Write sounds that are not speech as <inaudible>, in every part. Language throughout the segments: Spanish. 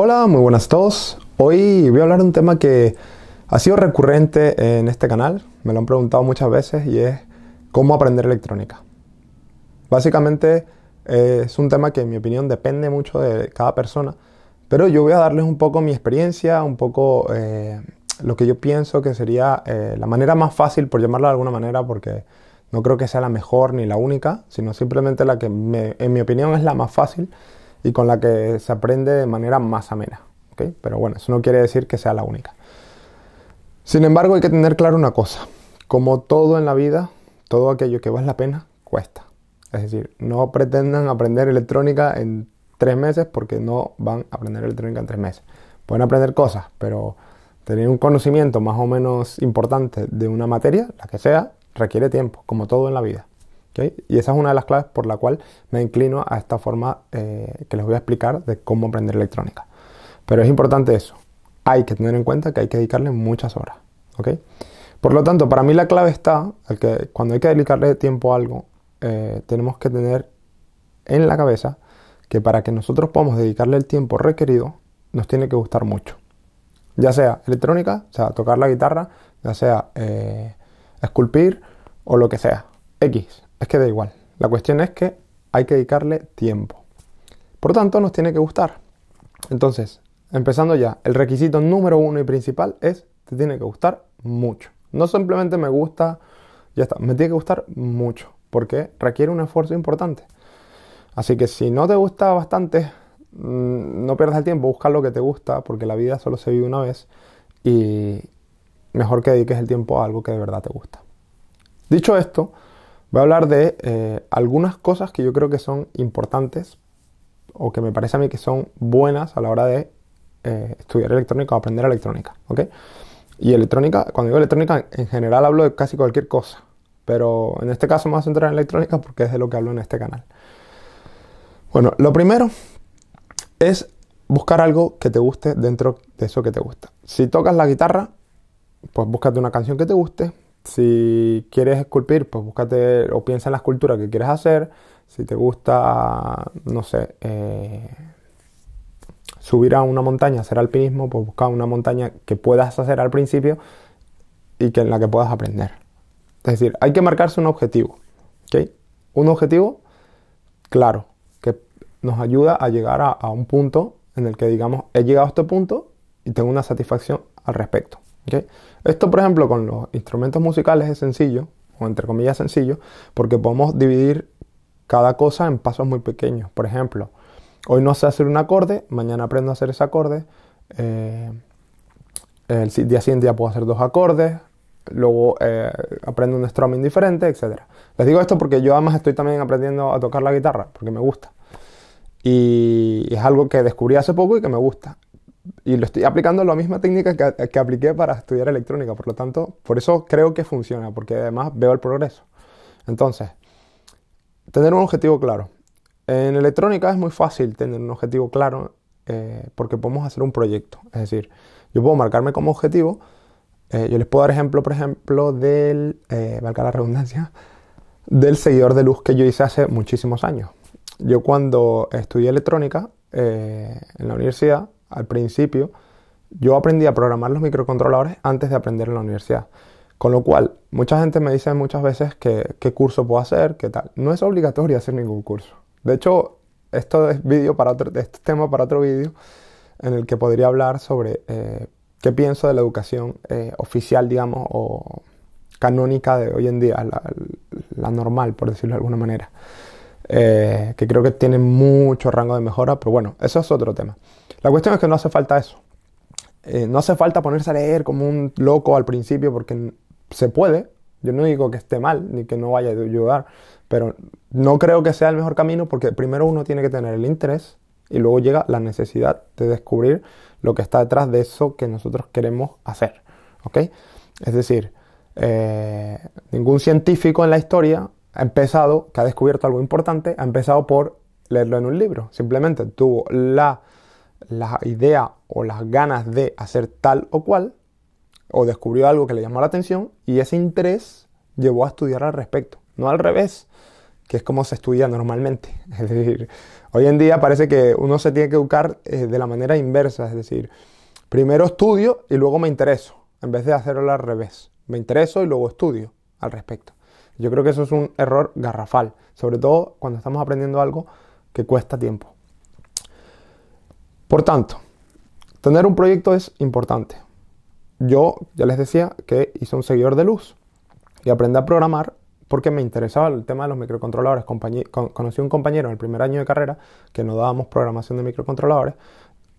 Hola, muy buenas a todos. Hoy voy a hablar de un tema que ha sido recurrente en este canal, me lo han preguntado muchas veces y es cómo aprender electrónica. Básicamente eh, es un tema que en mi opinión depende mucho de cada persona, pero yo voy a darles un poco mi experiencia, un poco eh, lo que yo pienso que sería eh, la manera más fácil, por llamarlo de alguna manera, porque no creo que sea la mejor ni la única, sino simplemente la que en mi opinión es la más fácil y con la que se aprende de manera más amena. Pero bueno, eso no quiere decir que sea la única. Sin embargo, hay que tener claro una cosa. Como todo en la vida, todo aquello que vale la pena cuesta. Es decir, no pretendan aprender electrónica en tres meses porque no van a aprender electrónica en tres meses. Pueden aprender cosas, pero tener un conocimiento más o menos importante de una materia, la que sea, requiere tiempo, como todo en la vida. Y esa es una de las claves por la cual me inclino a esta forma eh, que les voy a explicar de cómo aprender electrónica. Pero es importante eso. Hay que tener en cuenta que hay que dedicarle muchas horas. Por lo tanto, para mí la clave está que cuando hay que dedicarle tiempo a algo, eh, tenemos que tener en la cabeza que para que nosotros podamos dedicarle el tiempo requerido, nos tiene que gustar mucho. Ya sea electrónica, o sea, tocar la guitarra, ya sea eh, esculpir o lo que sea. X es que da igual. La cuestión es que hay que dedicarle tiempo. Por tanto, nos tiene que gustar. Entonces, empezando ya, el requisito número uno y principal es te tiene que gustar mucho. No simplemente me gusta, ya está, me tiene que gustar mucho, porque requiere un esfuerzo importante. Así que si no te gusta bastante, mm, no pierdas el tiempo, busca lo que te gusta, porque la vida solo se vive una vez y mejor que dediques el tiempo a algo que de verdad te gusta. Dicho esto, Voy a hablar de eh, algunas cosas que yo creo que son importantes o que me parece a mí que son buenas a la hora de eh, estudiar electrónica o aprender electrónica. ¿ok? Y electrónica, cuando digo electrónica, en general hablo de casi cualquier cosa. Pero en este caso me voy a centrar en electrónica porque es de lo que hablo en este canal. Bueno, lo primero es buscar algo que te guste dentro de eso que te gusta. Si tocas la guitarra, pues búscate una canción que te guste, si quieres esculpir, pues búscate o piensa en la escultura que quieres hacer. Si te gusta, no sé, eh, subir a una montaña, hacer alpinismo, pues busca una montaña que puedas hacer al principio y que en la que puedas aprender. Es decir, hay que marcarse un objetivo. Un objetivo claro, que nos ayuda a llegar a un punto en el que digamos, he llegado a este punto y tengo una satisfacción al respecto. Esto, por ejemplo, con los instrumentos musicales es sencillo, o entre comillas sencillo, porque podemos dividir cada cosa en pasos muy pequeños. Por ejemplo, hoy no sé hacer un acorde, mañana aprendo a hacer ese acorde, eh, el día siguiente ya puedo hacer dos acordes, luego eh, aprendo un strumming diferente, etc. Les digo esto porque yo además estoy también aprendiendo a tocar la guitarra, porque me gusta. Y es algo que descubrí hace poco y que me gusta y lo estoy aplicando la misma técnica que, que, apliqué para estudiar electrónica, por lo tanto, por eso creo que funciona, porque además veo el progreso. Entonces, tener un objetivo claro. En electrónica es muy fácil tener un objetivo claro eh, porque podemos hacer un proyecto. Es decir, yo puedo marcarme como objetivo, eh, yo les puedo dar ejemplo, por ejemplo, del, eh, la redundancia, <laughs> del seguidor de luz que yo hice hace muchísimos años. Yo cuando estudié electrónica en la universidad, al principio, yo aprendí a programar los microcontroladores antes de aprender en la universidad. Con lo cual, mucha gente me dice muchas veces que, qué curso puedo hacer, qué tal. No es obligatorio hacer ningún curso. De hecho, esto es vídeo para otro, este tema para otro vídeo en el que podría hablar sobre eh, qué pienso de la educación eh, oficial, digamos, o canónica de hoy en día, la normal, por decirlo de alguna manera. Eh, que creo que tiene mucho rango de mejora, pero bueno, eso es otro tema. La cuestión es que no hace falta eso. Eh, no hace falta ponerse a leer como un loco al principio porque se puede. Yo no digo que esté mal ni que no vaya a ayudar, pero no creo que sea el mejor camino porque primero uno tiene que tener el interés y luego llega la necesidad de descubrir lo que está detrás de eso que nosotros queremos hacer. ¿Ok? Es decir, eh, ningún científico en la historia ha empezado, que ha descubierto algo importante, ha empezado por leerlo en un libro. Simplemente tuvo la, idea o las ganas de hacer tal o cual, o descubrió algo que le llamó la atención, y ese interés llevó a estudiar al respecto, no al revés que es como se estudia normalmente. <laughs> Es decir, hoy en día parece que uno se tiene que educar eh, de la manera inversa, es decir, primero estudio y luego me intereso, en vez de hacerlo al revés. Me intereso y luego estudio al respecto. Yo creo que eso es un error garrafal, sobre todo cuando estamos aprendiendo algo que cuesta tiempo. Por tanto, tener un proyecto es importante. Yo ya les decía que hice un seguidor de luz y aprendí a programar porque me interesaba el tema de los microcontroladores. conocí a un compañero en el primer año de carrera que nos dábamos programación de microcontroladores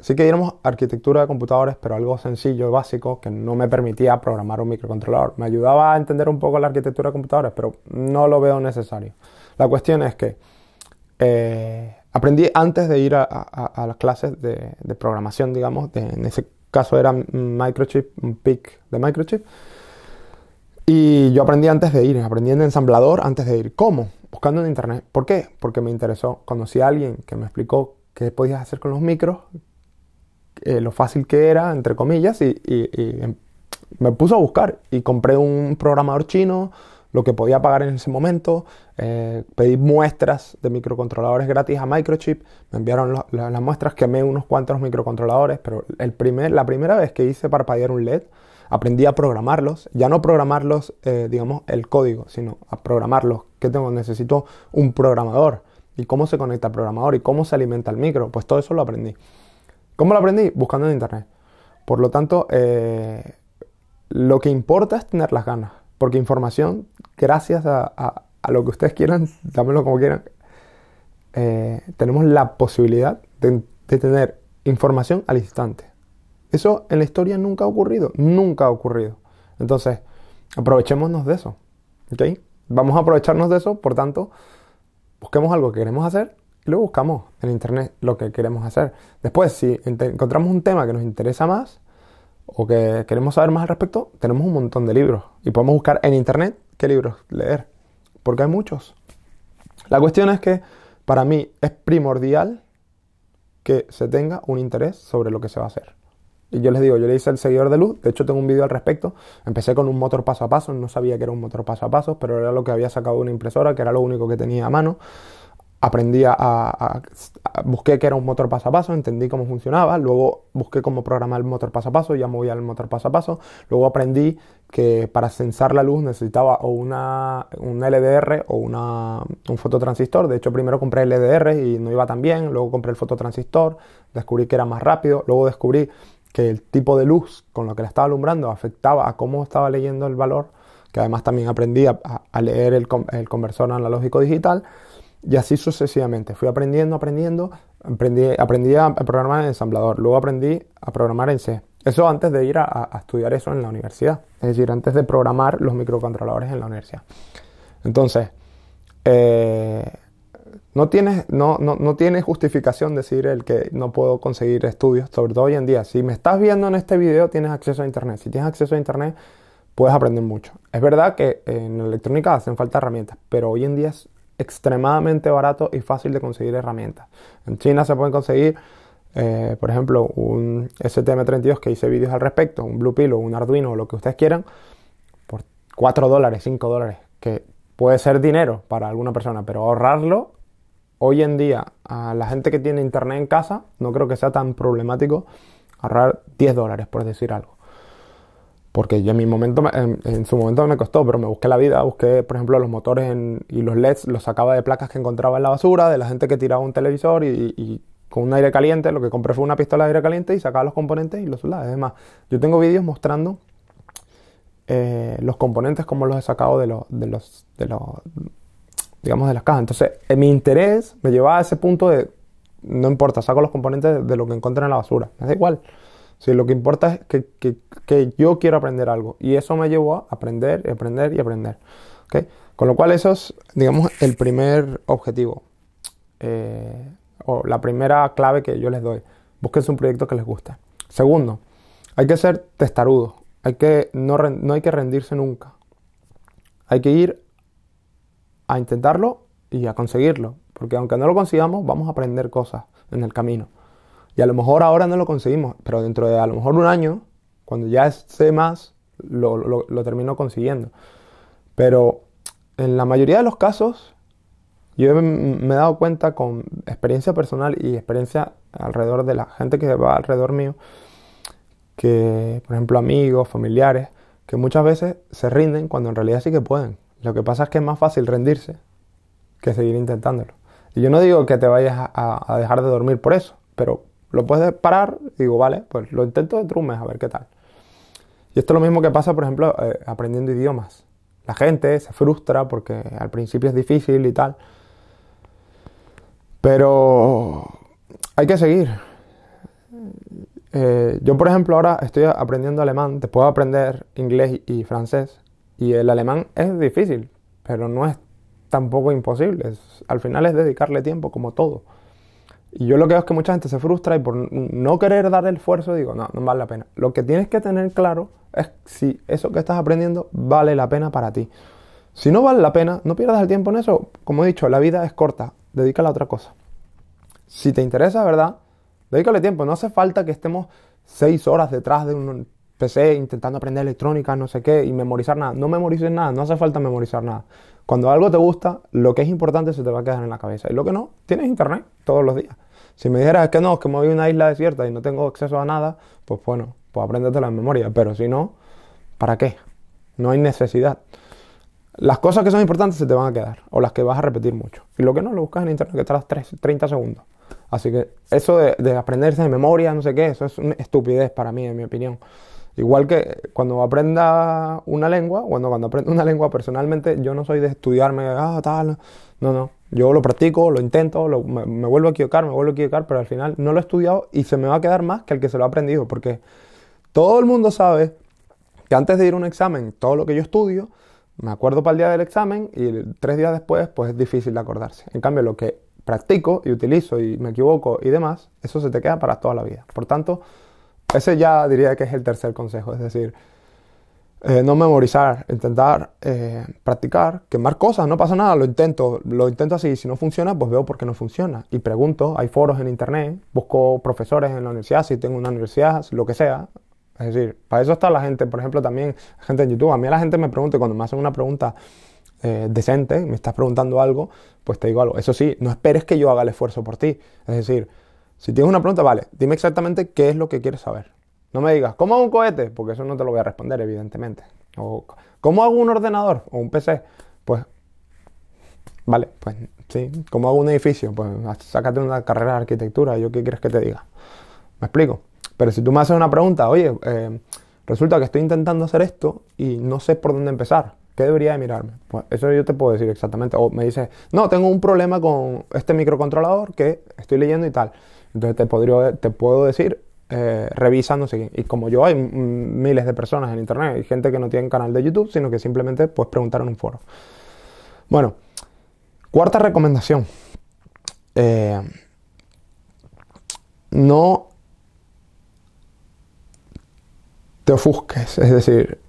Sí que arquitectura de computadores, pero algo sencillo, básico, que no me permitía programar un microcontrolador. Me ayudaba a entender un poco la arquitectura de computadores, pero no lo veo necesario. La cuestión es que eh, aprendí antes de ir a, las clases de, programación, digamos, en ese caso era Microchip, un PIC de Microchip. Y yo aprendí antes de ir, aprendí en ensamblador antes de ir. ¿Cómo? Buscando en internet. ¿Por qué? Porque me interesó. Conocí a alguien que me explicó qué podías hacer con los micros, eh, lo fácil que era, entre comillas, y, em, me puse a buscar y compré un programador chino, lo que podía pagar en ese momento, eh, pedí muestras de microcontroladores gratis a Microchip, me enviaron las muestras, quemé unos cuantos microcontroladores, pero el primer, la primera vez que hice parpadear un LED, aprendí a programarlos, ya no programarlos, eh, digamos, el código, sino a programarlos. ¿Qué tengo? Necesito un programador. ¿Y cómo se conecta el programador? ¿Y cómo se alimenta el micro? Pues todo eso lo aprendí. ¿Cómo lo aprendí? Buscando en internet. Por lo tanto, eh, lo que importa es tener las ganas. Porque información, gracias a, lo que ustedes quieran, dámelo como quieran, eh, tenemos la posibilidad de, tener información al instante. Eso en la historia nunca ha ocurrido, nunca ha ocurrido. Entonces, aprovechémonos de eso. ¿Ok? Vamos a aprovecharnos de eso, por tanto, busquemos algo que queremos hacer lo buscamos en internet lo que queremos hacer. Después, si encontramos un tema que nos interesa más o que queremos saber más al respecto, tenemos un montón de libros y podemos buscar en internet qué libros leer, porque hay muchos. La cuestión es que para mí es primordial que se tenga un interés sobre lo que se va a hacer. Y yo les digo, yo le hice el seguidor de luz, de hecho tengo un vídeo al respecto, empecé con un motor paso a paso, no sabía que era un motor paso a paso, pero era lo que había sacado de una impresora, que era lo único que tenía a mano aprendí a, busqué que era un motor paso a paso, entendí cómo funcionaba, luego busqué cómo programar el motor paso a paso, ya movía el motor paso a paso, luego aprendí que para censar la luz necesitaba o una, un LDR o un fototransistor, de hecho primero compré el LDR y no iba tan bien, luego compré el fototransistor, descubrí que era más rápido, luego descubrí que el tipo de luz con lo que la estaba alumbrando afectaba a cómo estaba leyendo el valor, que además también aprendí a, leer el, el conversor analógico digital, y así sucesivamente. Fui aprendiendo, aprendiendo. Aprendí, aprendí a programar en ensamblador. Luego aprendí a programar en C. Eso antes de ir a, estudiar eso en la universidad. Es decir, antes de programar los microcontroladores en la universidad. Entonces, eh, no, tienes, no, no, no tienes justificación decir el que no puedo conseguir estudios, sobre todo hoy en día. Si me estás viendo en este video, tienes acceso a Internet. Si tienes acceso a Internet, puedes aprender mucho. Es verdad que en electrónica hacen falta herramientas, pero hoy en día extremadamente barato y fácil de conseguir herramientas. En China se pueden conseguir, eh, por ejemplo, un STM32 que hice vídeos al respecto, un Blue o un Arduino, o lo que ustedes quieran, por 4 dólares, 5 dólares, que puede ser dinero para alguna persona, pero ahorrarlo hoy en día a la gente que tiene internet en casa no creo que sea tan problemático ahorrar 10 dólares, por decir algo. Porque en, mi momento, en, su momento me costó, pero me busqué la vida. Busqué, por ejemplo, los motores y los LEDs, los sacaba de placas que encontraba en la basura, de la gente que tiraba un televisor y, con un aire caliente. Lo que compré fue una pistola de aire caliente y sacaba los componentes y los soldaba. más. yo tengo vídeos mostrando eh, los componentes como los he sacado de los, de los, de los, digamos, de las cajas. Entonces, eh, mi interés me llevaba a ese punto de, no importa, saco los componentes de, lo que encuentro en la basura. Me da igual lo que importa es que, yo quiero aprender algo. Y eso me llevó a aprender y aprender y aprender. Con lo cual eso es, digamos, el primer objetivo. Eh, o la primera clave que yo les doy. Busquen un proyecto que les guste. Segundo, hay que ser testarudo. Hay que, no hay que rendirse nunca. Hay que ir a intentarlo y a conseguirlo. Porque aunque no lo consigamos, vamos a aprender cosas en el camino. Y a lo mejor ahora no lo conseguimos, pero dentro de a lo mejor un año, cuando ya sé más, lo, lo, termino consiguiendo. Pero en la mayoría de los casos, yo me he dado cuenta con experiencia personal y experiencia alrededor de la gente que va alrededor mío, que por ejemplo amigos, familiares, que muchas veces se rinden cuando en realidad sí que pueden. Lo que pasa es que es más fácil rendirse que seguir intentándolo. Y yo no digo que te vayas a, a dejar de dormir por eso, pero lo puedes parar, digo, vale, pues lo intento dentro de un mes a ver qué tal. Y esto es lo mismo que pasa, por ejemplo, eh, aprendiendo idiomas. La gente se frustra porque al principio es difícil y tal. Pero hay que seguir. Eh, yo, por ejemplo, ahora estoy aprendiendo alemán, después de aprender inglés y francés. Y el alemán es difícil, pero no es tampoco imposible. al final es dedicarle tiempo como todo. Y yo lo que veo es que mucha gente se frustra y por no querer dar el esfuerzo digo, no, no vale la pena. Lo que tienes que tener claro es si eso que estás aprendiendo vale la pena para ti. Si no vale la pena, no pierdas el tiempo en eso. Como he dicho, la vida es corta, dedícala a otra cosa. Si te interesa, ¿verdad? Dedícale tiempo. No hace falta que estemos seis horas detrás de un PC intentando aprender electrónica, no sé qué, y memorizar nada. No memorices nada, no hace falta memorizar nada. Cuando algo te gusta, lo que es importante se te va a quedar en la cabeza. Y lo que no, tienes internet todos los días. Si me dijeras que no, que me voy a una isla desierta y no tengo acceso a nada, pues bueno, pues apréndetela en memoria. Pero si no, ¿para qué? No hay necesidad. Las cosas que son importantes se te van a quedar, o las que vas a repetir mucho. Y lo que no, lo buscas en internet, que tardas 30 segundos. Así que eso de, de aprenderse de memoria, no sé qué, eso es una estupidez para mí, en mi opinión. Igual que cuando aprenda una lengua, cuando cuando aprendo una lengua personalmente, yo no soy de estudiarme, ah, tal, no, no. Yo lo practico, lo intento, me, me, vuelvo a equivocar, me vuelvo a equivocar, pero al final no lo he estudiado y se me va a quedar más que el que se lo ha aprendido, porque todo el mundo sabe que antes de ir a un examen, todo lo que yo estudio, me acuerdo para el día del examen y tres días después, pues es difícil de acordarse. En cambio, lo que practico y utilizo y me equivoco y demás, eso se te queda para toda la vida. Por tanto, ese ya diría que es el tercer consejo, es decir, eh, no memorizar, intentar eh, practicar, quemar cosas, no pasa nada, lo intento, lo intento así, si no funciona, pues veo por qué no funciona y pregunto, hay foros en internet, busco profesores en la universidad, si tengo una universidad, lo que sea, es decir, para eso está la gente, por ejemplo, también gente en YouTube, a mí la gente me pregunta cuando me hacen una pregunta eh, decente, me estás preguntando algo, pues te digo algo, eso sí, no esperes que yo haga el esfuerzo por ti, es decir, si tienes una pregunta, vale, dime exactamente qué es lo que quieres saber. No me digas, ¿cómo hago un cohete? Porque eso no te lo voy a responder, evidentemente. O, ¿cómo hago un ordenador o un PC? Pues, vale, pues sí. ¿Cómo hago un edificio? Pues sácate una carrera de arquitectura, ¿yo qué quieres que te diga? ¿Me explico? Pero si tú me haces una pregunta, oye, eh, resulta que estoy intentando hacer esto y no sé por dónde empezar. ¿Qué debería de mirarme? Pues eso yo te puedo decir exactamente. O me dices, no, tengo un problema con este microcontrolador que estoy leyendo y tal. Entonces te, podría, puedo decir, eh, revisando Y como yo, hay miles de personas en Internet, hay gente que no tiene canal de YouTube, sino que simplemente puedes preguntar en un foro. Bueno, cuarta recomendación. Eh, no te ofusques, es decir,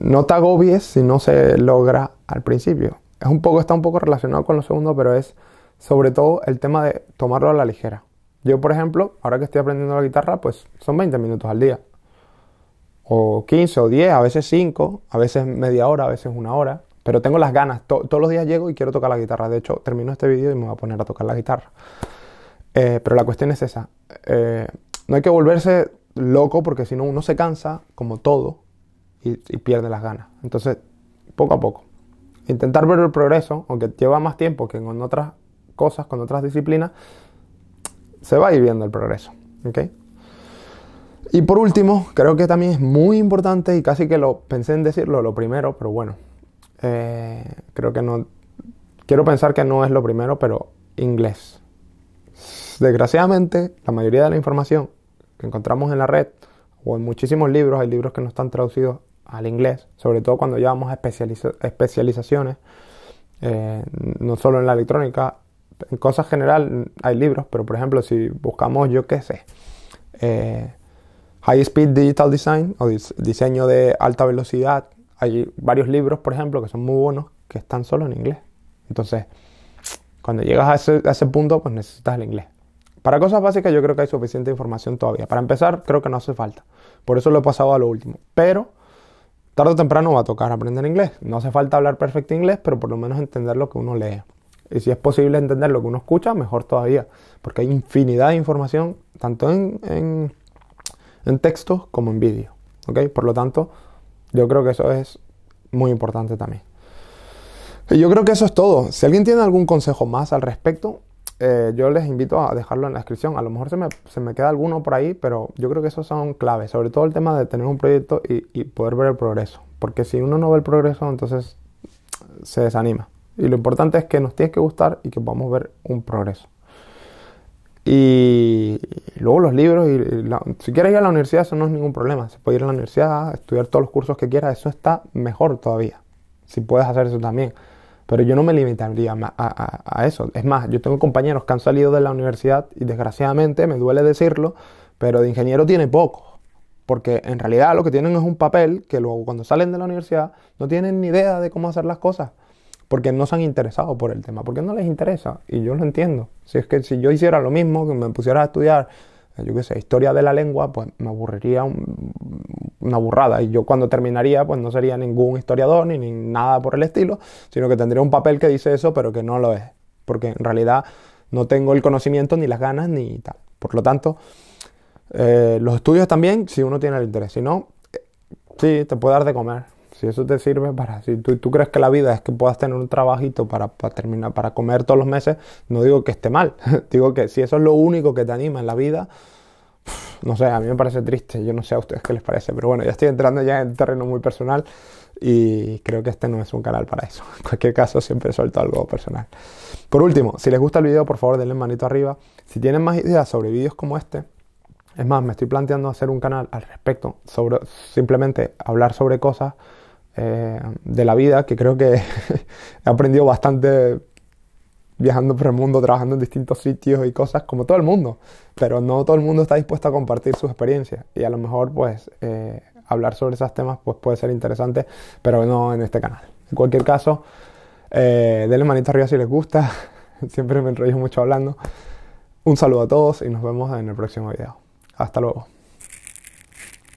no te agobies si no se logra al principio. Es un poco, está un poco relacionado con lo segundo, pero es sobre todo el tema de tomarlo a la ligera. Yo, por ejemplo, ahora que estoy aprendiendo la guitarra, pues son 20 minutos al día. O 15 o 10, a veces 5, a veces media hora, a veces una hora. Pero tengo las ganas. todos los días llego y quiero tocar la guitarra. De hecho, termino este vídeo y me voy a poner a tocar la guitarra. Eh, pero la cuestión es esa. Eh, no hay que volverse loco porque si no uno se cansa, como todo, y, y pierde las ganas. Entonces, poco a poco. Intentar ver el progreso, aunque lleva más tiempo que en otras cosas, con otras disciplinas, se va a ir viendo el progreso. ¿okay? Y por último, creo que también es muy importante y casi que lo pensé en decirlo lo primero, pero bueno, eh, creo que no, quiero pensar que no es lo primero, pero inglés. Desgraciadamente, la mayoría de la información que encontramos en la red o en muchísimos libros, hay libros que no están traducidos al inglés, sobre todo cuando llevamos especializaciones, eh, no solo en la electrónica, en cosas general hay libros, pero por ejemplo, si buscamos, yo qué sé, eh, High Speed Digital Design o diseño de alta velocidad, hay varios libros, por ejemplo, que son muy buenos, que están solo en inglés. Entonces, cuando llegas a ese, a ese punto, pues necesitas el inglés. Para cosas básicas yo creo que hay suficiente información todavía. Para empezar, creo que no hace falta. Por eso lo he pasado a lo último. Pero tarde o temprano va a tocar aprender inglés. No hace falta hablar perfecto inglés, pero por lo menos entender lo que uno lee. Y si es posible entender lo que uno escucha, mejor todavía, porque hay infinidad de información, tanto en, en, textos como en vídeo. ¿okay? Por lo tanto, yo creo que eso es muy importante también. yo creo que eso es todo. Si alguien tiene algún consejo más al respecto, eh, yo les invito a dejarlo en la descripción. A lo mejor se me, queda alguno por ahí, pero yo creo que esos son claves. Sobre todo el tema de tener un proyecto y poder ver el progreso. Porque si uno no ve el progreso, entonces se desanima. Y lo importante es que nos tiene que gustar y que podamos ver un progreso. Y luego los libros, y si quieres ir a la universidad, eso no es ningún problema. Se puede ir a la universidad, estudiar todos los cursos que quieras, eso está mejor todavía. Si puedes hacer eso también. Pero yo no me limitaría a, a eso. Es más, yo tengo compañeros que han salido de la universidad y desgraciadamente, me duele decirlo, pero de ingeniero tiene poco porque en realidad lo que tienen es un papel que luego cuando salen de la universidad no tienen ni idea de cómo hacer las cosas porque no se han interesado por el tema, porque no les interesa. Y yo lo entiendo. Si es que si yo hiciera lo mismo, que me pusiera a estudiar, eh, yo qué sé, historia de la lengua, pues me aburriría una burrada. Y yo cuando terminaría, pues no sería ningún historiador ni, nada por el estilo, sino que tendría un papel que dice eso, pero que no lo es. Porque en realidad no tengo el conocimiento, ni las ganas, ni tal. Por lo tanto, eh, los estudios también, si uno tiene el interés. Si no, eh, sí, te puede dar de comer. Si eso te sirve para, si tú, tú crees que la vida es que puedas tener un trabajito para, terminar, para comer todos los meses, no digo que esté mal, <laughs> digo que si eso es lo único que te anima en la vida, no sé, a mí me parece triste, yo no sé a ustedes qué les parece, pero bueno, ya estoy entrando ya en terreno muy personal y creo que este no es un canal para eso. <laughs> En cualquier caso, siempre suelto algo personal. Por último, si les gusta el video, por favor denle manito arriba. Si tienen más ideas sobre vídeos como este, es más, me estoy planteando hacer un canal al respecto, sobre simplemente hablar sobre cosas eh, de la vida que creo que <laughs> he aprendido bastante viajando por el mundo, trabajando en distintos sitios y cosas, como todo el mundo. Pero no todo el mundo está dispuesto a compartir sus experiencias. Y a lo mejor, pues, eh, hablar sobre esos temas pues, puede ser interesante, pero no en este canal. En cualquier caso, eh, denle manito arriba si les gusta. <laughs> Siempre me enrollo mucho hablando. Un saludo a todos y nos vemos en el próximo video. Hasta luego.